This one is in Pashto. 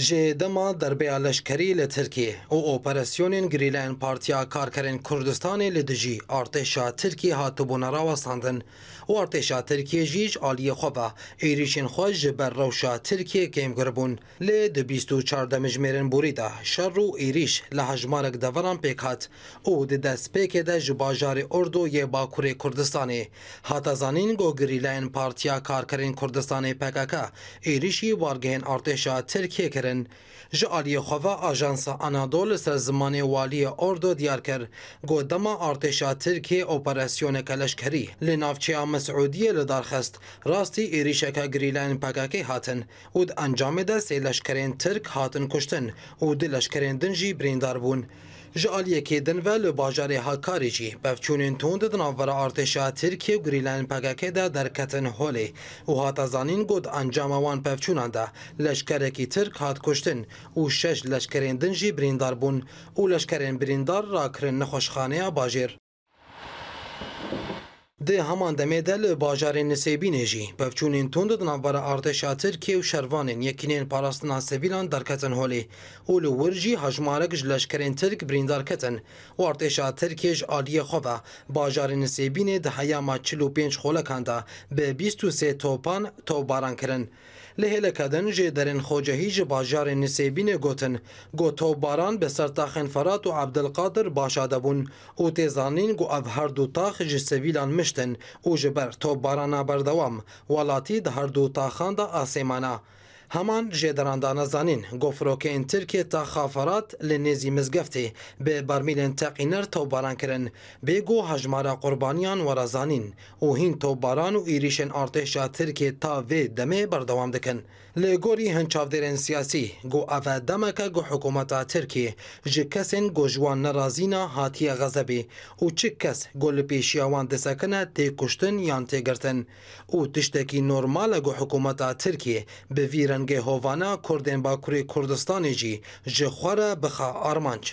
Ji dema derbeya leşkerî li Tirkiye û operasyonên Grîleyên Partiya Karkerên Kurdistanê li dijî artêşa Tirkiye hatibûna rawasandin û artêşa Tirkiye jî ji aliyê xwe ve êrîşên xwe ji ber rewşa Tirkiye kêm giribûn. Lê di bîst û çardemijmêrên borî de şer û êrîş li hejmarek deveran pêk hat û di destpêkê de ji bajarê Ordo yê Bakurê Kurdistanê. Hata zanîn go Grîleyên Partiya Karkerên Kurdistanê PKK êrîşî wargehên artêşa Tirkiye kirin kirin. Ji aliyê xeva Ajansa Anadolu ser zimanê waliyê Ordo diyar kir got dema artêşa Tirkiye operasyoneke leşkerî li navçeya Mesûdiyê li darxist rastî êrîşeke girîleyên PKK hatin û di encamê de sê leşkerên Tirk hatin kuştin û du leşkerên din jî birîndar bûn. جالیه که دن و لباجاری ها کاریجی بفچونین توند دن آرتشا ترکی و گریلن پگکه در در کتن هولی و ها تزانین گود انجام وان پفچونان لشکره که ترک هات کشتن و شش لشکرین دنجی بریندار بون و لشکرین بریندار را کرن نخوشخانه باجیر د همان د میدل باجار نسبین جی پفچونین توند د نوبر ارتشا ترکیه او شروانین یکینین پاراستنا سویلان درکتن هولی او لورجی هجمارک لشکرین ترک بریندار کتن او ارتشا ترکیه ج عالی خوا باجار نسبین د حیا ما 45 خولکاندا به 23 توپان تو باران کرن له هله کدن جه درن خوجهی جه باجار نسیبین گوتن گوتو باران به سر تاخن فرات و عبدالقادر باشاده بون او تیزانین گو اف هر دو تاخ جه سویلان مش گەشتن و ji ber topbarana berdewam welatî di her du taxan de asê me ne همان جدران دانزانین گفروکین ترکیه تا خافرات لنیزی مزگفتی به برمیلین تقینر توباران کرن بگو هجمارا قربانیان و رزانین و هین توباران و ایریشن ارتشا ترکیه تا وی دمه بردوام دکن لگوری هنچافدرین سیاسی گو اوه دمکه گو حکومتا ترکیه جکسین گو جوان نرازینا هاتیه غزبی و چه کس گو لپیشیاوان دسکنه تی کشتن یان تی گرتن و تشتکی نورمال گو حکومتا ترکیه به ویرن dengê hovana Kurdên Bakurê Kurdistanê jî ji xwe re bixe armanc.